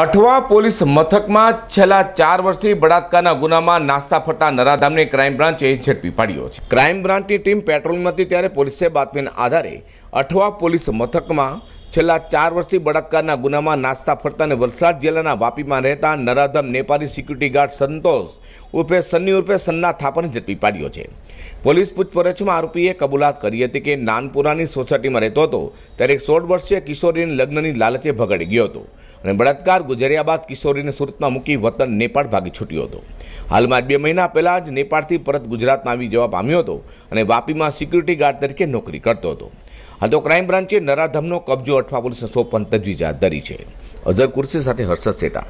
Athwa police મથકમાં છેલ્લા ચાર વર્ષથી બળાત્કારના ગુનામાં નાસ્તા ફરતા નરાધામને ક્રાઇમ બ્રાન્ચે ઝડપી પાડ્યો છે ક્રાઇમ બ્રાન્ચની ટીમ પેટ્રોલમાં હતી ત્યારે પોલીસે બાતમીના આધારે અઠવા પોલીસ મથકમાં છેલ્લા ચાર વર્ષથી બળાત્કારના ગુનામાં નાસ્તા ફરતા અને વલસાડ જિલ્લાના વાપીમાં રહેતા નરાધમ નેપાળી સિક્યુરિટી ગાર્ડ સંતોષ ઉર્ફે સન્ની ઉર્ફે સન્ના થાપને ઝડપી પાડ્યો છે પોલીસ પૂછપરછમાં આરોપીએ કબૂલાત કરી હતી કે નાનપુરાની સોસાયટીમાં રહેતો હતો ત્યારે સોળ વર્ષીય કિશોરીને લગ્નની લાલચે ભગડી ગયો હતો અને બળાત્કાર ગુજર્યા બાદ કિશોરીને સુરતમાં મૂકી વતન નેપાળ ભાગી છૂટ્યો હતો હાલમાં જ બે મહિના પહેલાં જ નેપાળથી પરત ગુજરાતમાં આવી જવા પામ્યો હતો અને વાપીમાં સિક્યુરિટી ગાર્ડ તરીકે નોકરી કરતો હતો હાલ તો ક્રાઇમ બ્રાન્ચે નરાધમનો કબજો અઠવા પોલીસને સોંપવાની તજવીજ હાથ ધરી છે અઝર કુરશી સાથે હર્ષદ સેટા